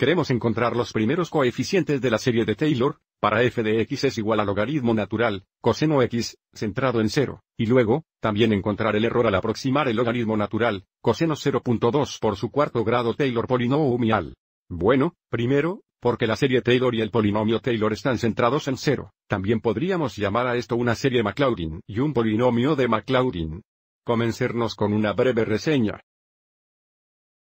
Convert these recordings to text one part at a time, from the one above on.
Queremos encontrar los primeros coeficientes de la serie de Taylor, para f de x es igual al logaritmo natural, coseno x, centrado en 0, y luego, también encontrar el error al aproximar el logaritmo natural, coseno 0.2 por su cuarto grado Taylor polinomial. Bueno, primero, porque la serie Taylor y el polinomio Taylor están centrados en cero. También podríamos llamar a esto una serie Maclaurin y un polinomio de Maclaurin. Comencemos con una breve reseña.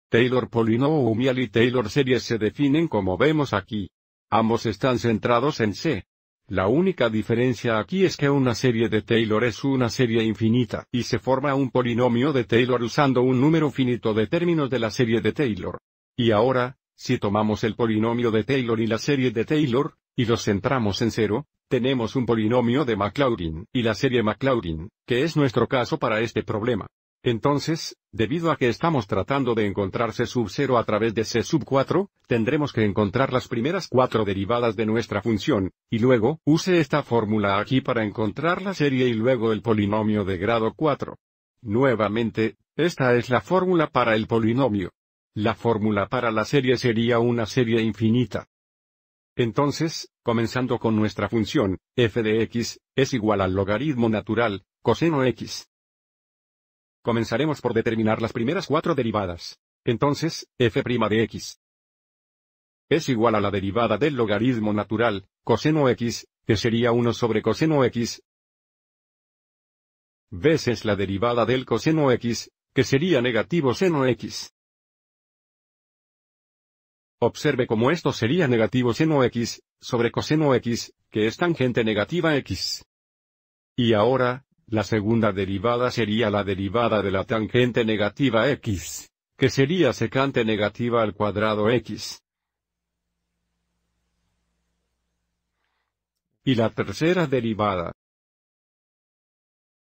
Taylor Polynomial y Taylor Series se definen como vemos aquí. Ambos están centrados en C. La única diferencia aquí es que una serie de Taylor es una serie infinita y se forma un polinomio de Taylor usando un número finito de términos de la serie de Taylor. Y ahora, si tomamos el polinomio de Taylor y la serie de Taylor, y los centramos en cero, tenemos un polinomio de Maclaurin y la serie Maclaurin, que es nuestro caso para este problema. Entonces, debido a que estamos tratando de encontrar C sub 0 a través de C sub 4, tendremos que encontrar las primeras cuatro derivadas de nuestra función, y luego, use esta fórmula aquí para encontrar la serie y luego el polinomio de grado 4. Nuevamente, esta es la fórmula para el polinomio. La fórmula para la serie sería una serie infinita. Entonces, comenzando con nuestra función, f de x, es igual al logaritmo natural, coseno x. Comenzaremos por determinar las primeras cuatro derivadas. Entonces, f' de x es igual a la derivada del logaritmo natural, coseno x, que sería 1 sobre coseno x, veces la derivada del coseno x, que sería negativo seno x. Observe cómo esto sería negativo seno x, sobre coseno x, que es tangente negativa x. Y ahora, la segunda derivada sería la derivada de la tangente negativa x, que sería secante negativa al cuadrado x. Y la tercera derivada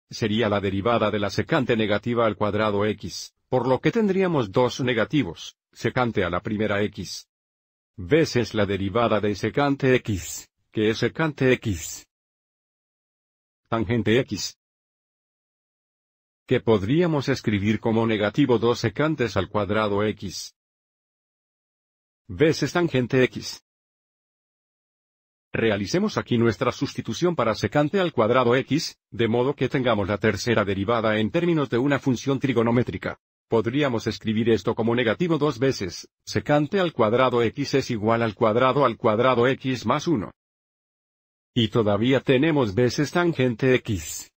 sería la derivada de la secante negativa al cuadrado x, por lo que tendríamos dos negativos, secante a la primera x, veces la derivada de secante x, que es secante x. Tangente x, que podríamos escribir como negativo 2 secantes al cuadrado x veces tangente x. Realicemos aquí nuestra sustitución para secante al cuadrado x, de modo que tengamos la tercera derivada en términos de una función trigonométrica. Podríamos escribir esto como negativo dos veces, secante al cuadrado x es igual al cuadrado al cuadrado x más 1. Y todavía tenemos veces tangente x.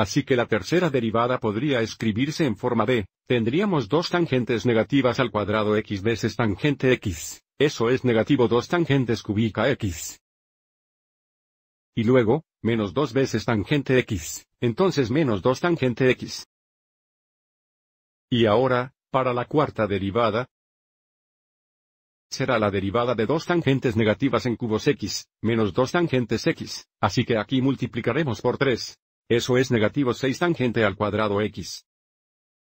Así que la tercera derivada podría escribirse en forma de, tendríamos dos tangentes negativas al cuadrado x veces tangente x, eso es negativo dos tangentes cúbica x. Y luego, menos dos veces tangente x, entonces menos dos tangente x. Y ahora, para la cuarta derivada, será la derivada de dos tangentes negativas en cubos x, menos dos tangentes x, así que aquí multiplicaremos por 3, eso es negativo 6 tangente al cuadrado x.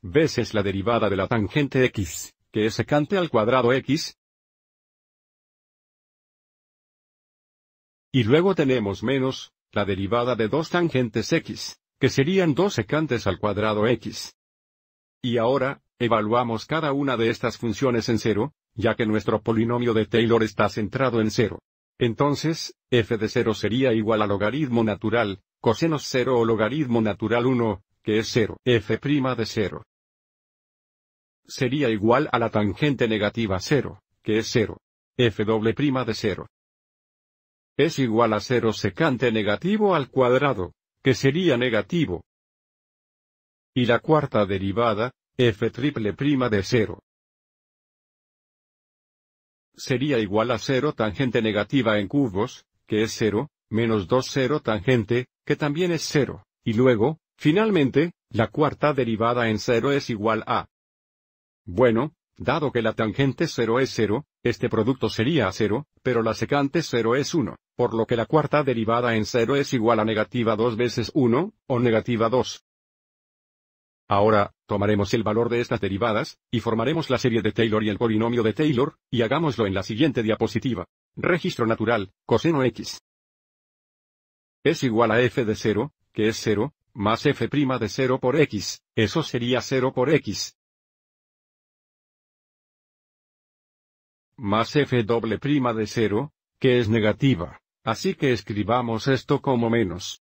Veces la derivada de la tangente x, que es secante al cuadrado x. Y luego tenemos menos, la derivada de dos tangentes x, que serían dos secantes al cuadrado x. Y ahora, evaluamos cada una de estas funciones en cero, ya que nuestro polinomio de Taylor está centrado en cero. Entonces, f de 0 sería igual al logaritmo natural, coseno 0 o logaritmo natural 1, que es 0, f' de 0. Sería igual a la tangente negativa 0, que es 0, f doble prima de 0. Es igual a 0 secante negativo al cuadrado, que sería negativo. Y la cuarta derivada, f triple prima de 0. Sería igual a 0 tangente negativa en cubos, que es 0, menos 2 0 tangente, que también es cero, y luego, finalmente, la cuarta derivada en cero es igual a. Bueno, dado que la tangente cero es cero, este producto sería cero, pero la secante cero es 1, por lo que la cuarta derivada en cero es igual a negativa 2 veces 1, o negativa 2. Ahora, tomaremos el valor de estas derivadas, y formaremos la serie de Taylor y el polinomio de Taylor, y hagámoslo en la siguiente diapositiva. Registro natural, coseno x es igual a f de 0, que es 0, más f' de 0 por x, eso sería 0 por x. Más f doble prima de 0, que es negativa, así que escribamos esto como menos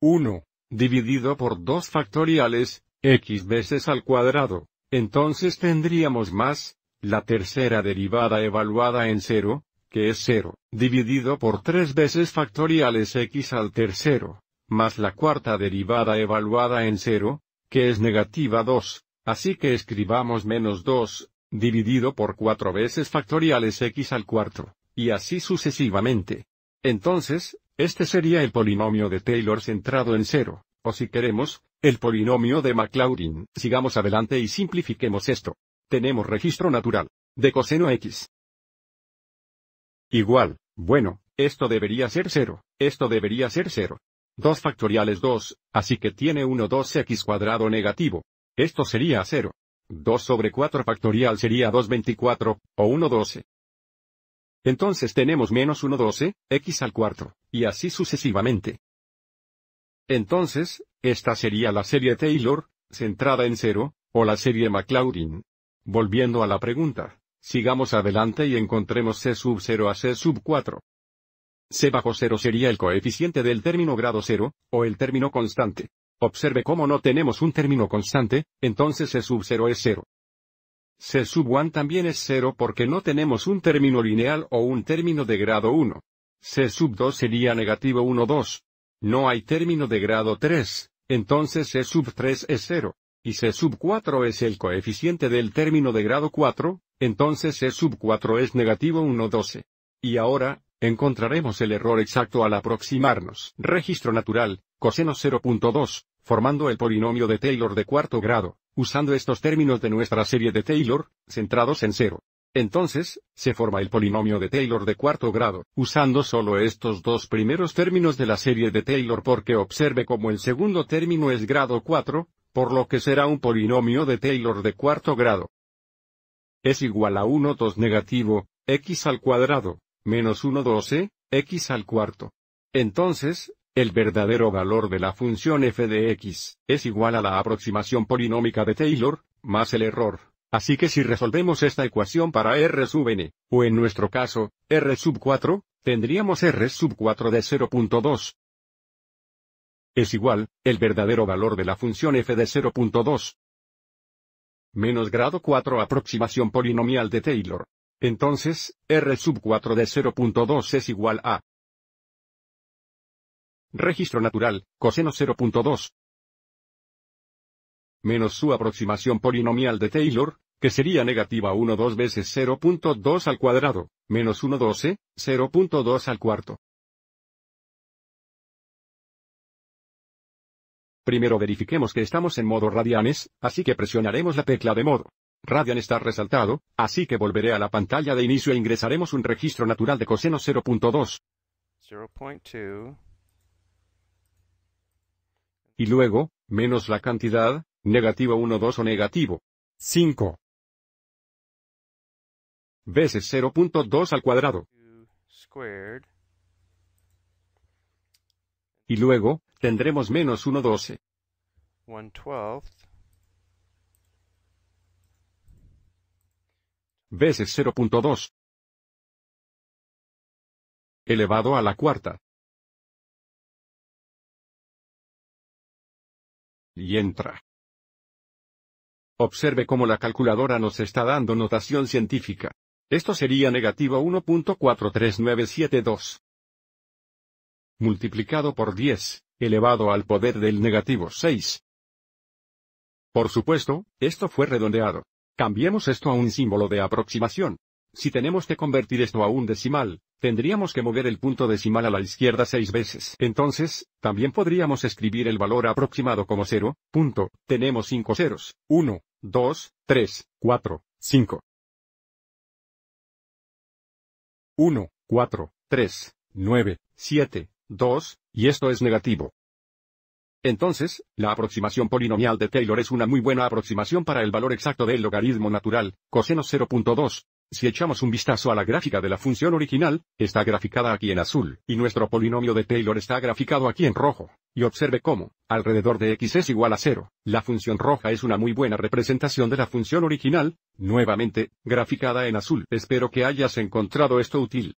1, dividido por 2 factoriales, x veces al cuadrado, entonces tendríamos más, la tercera derivada evaluada en 0, que es 0, dividido por 3 veces factoriales x al tercero, más la cuarta derivada evaluada en 0, que es negativa 2, así que escribamos menos 2, dividido por 4 veces factoriales x al cuarto, y así sucesivamente. Entonces, este sería el polinomio de Taylor centrado en 0, o si queremos, el polinomio de Maclaurin. Sigamos adelante y simplifiquemos esto. Tenemos registro natural de coseno x, Igual, bueno, esto debería ser 0, esto debería ser 0. 2 factorial es 2, así que tiene 1 12 x cuadrado negativo. Esto sería 0. 2 sobre 4 factorial sería 2 24, o 1 12. Entonces tenemos menos 1 12, x al 4, y así sucesivamente. Entonces, esta sería la serie Taylor, centrada en 0, o la serie McLeoding. Volviendo a la pregunta, Sigamos adelante y encontremos C sub 0 a C sub 4. C bajo 0 sería el coeficiente del término grado 0, o el término constante. Observe cómo no tenemos un término constante, entonces C sub 0 es 0. C sub 1 también es 0 porque no tenemos un término lineal o un término de grado 1. C sub 2 sería negativo 1 2. No hay término de grado 3, entonces C sub 3 es 0 y C sub 4 es el coeficiente del término de grado 4, entonces C sub 4 es negativo 12. Y ahora, encontraremos el error exacto al aproximarnos. Registro natural, coseno 0.2, formando el polinomio de Taylor de cuarto grado, usando estos términos de nuestra serie de Taylor, centrados en 0. Entonces, se forma el polinomio de Taylor de cuarto grado, usando solo estos dos primeros términos de la serie de Taylor porque observe como el segundo término es grado 4, por lo que será un polinomio de Taylor de cuarto grado. Es igual a 1 2 negativo, x al cuadrado, menos 1 12, e, x al cuarto. Entonces, el verdadero valor de la función f de x es igual a la aproximación polinómica de Taylor, más el error. Así que si resolvemos esta ecuación para R sub n, o en nuestro caso, R sub 4, tendríamos R sub 4 de 0.2, es igual, el verdadero valor de la función f de 0.2 menos grado 4 aproximación polinomial de Taylor. Entonces, R sub 4 de 0.2 es igual a registro natural, coseno 0.2 menos su aproximación polinomial de Taylor, que sería negativa 1 2 veces 0.2 al cuadrado, menos 1 12, 0.2 al cuarto. Primero verifiquemos que estamos en modo Radianes, así que presionaremos la tecla de modo. Radian está resaltado, así que volveré a la pantalla de inicio e ingresaremos un registro natural de coseno 0.2. 0.2. Y luego, menos la cantidad, negativo 1, 2 o negativo 5. Veces 0.2 al cuadrado. Y luego, Tendremos menos 112 doce. Veces 0.2. Elevado a la cuarta. Y entra. Observe cómo la calculadora nos está dando notación científica. Esto sería negativo 1.43972. Multiplicado por 10 elevado al poder del negativo 6. Por supuesto, esto fue redondeado. Cambiemos esto a un símbolo de aproximación. Si tenemos que convertir esto a un decimal, tendríamos que mover el punto decimal a la izquierda seis veces. Entonces, también podríamos escribir el valor aproximado como 0, punto, tenemos cinco ceros, 1, 2, 3, 4, 5. 1, 4, 3, 9, 7, 2, y esto es negativo. Entonces, la aproximación polinomial de Taylor es una muy buena aproximación para el valor exacto del logaritmo natural, coseno 0.2. Si echamos un vistazo a la gráfica de la función original, está graficada aquí en azul, y nuestro polinomio de Taylor está graficado aquí en rojo. Y observe cómo, alrededor de x es igual a 0, la función roja es una muy buena representación de la función original, nuevamente, graficada en azul. Espero que hayas encontrado esto útil.